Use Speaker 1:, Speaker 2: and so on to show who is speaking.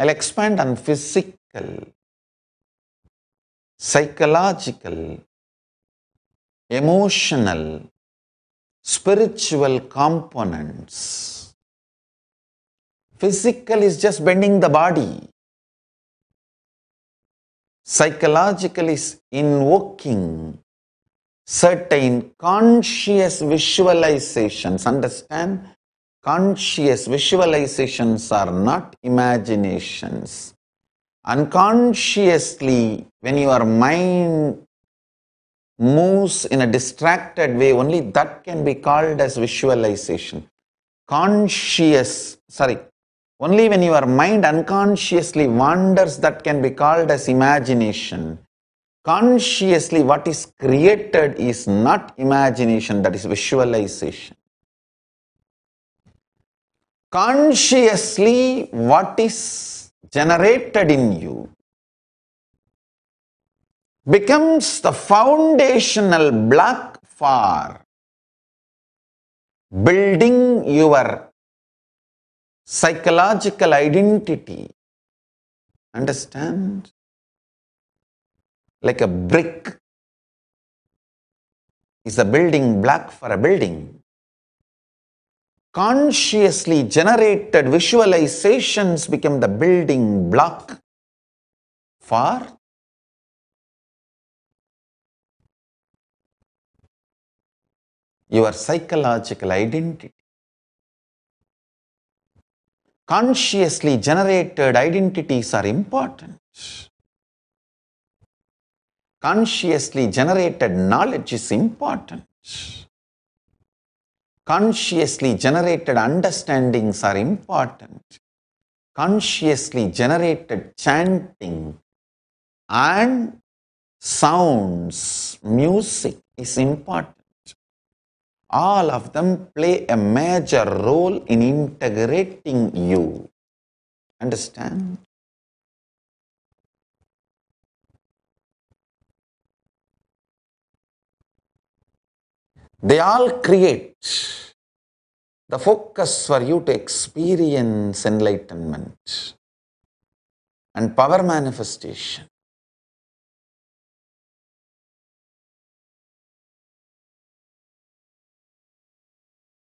Speaker 1: I'll expand on physical, psychological, emotional, spiritual components. Physical is just bending the body. Psychological is invoking certain conscious visualizations. Understand? Conscious visualizations are not imaginations. Unconsciously, when your mind moves in a distracted way, only that can be called as visualization. Conscious, sorry, only when your mind unconsciously wanders, that can be called as imagination. Consciously, what is created is not imagination, that is visualization consciously what is generated in
Speaker 2: you becomes the foundational block for building your psychological identity. Understand? Like a brick is a building block for a building consciously generated visualizations become the building block for your psychological identity.
Speaker 1: Consciously generated identities are important. Consciously generated knowledge is important consciously generated understandings are important. Consciously generated chanting and sounds, music is important. All of them play a major
Speaker 2: role in integrating you. Understand? They all create the focus for you to experience enlightenment and power manifestation.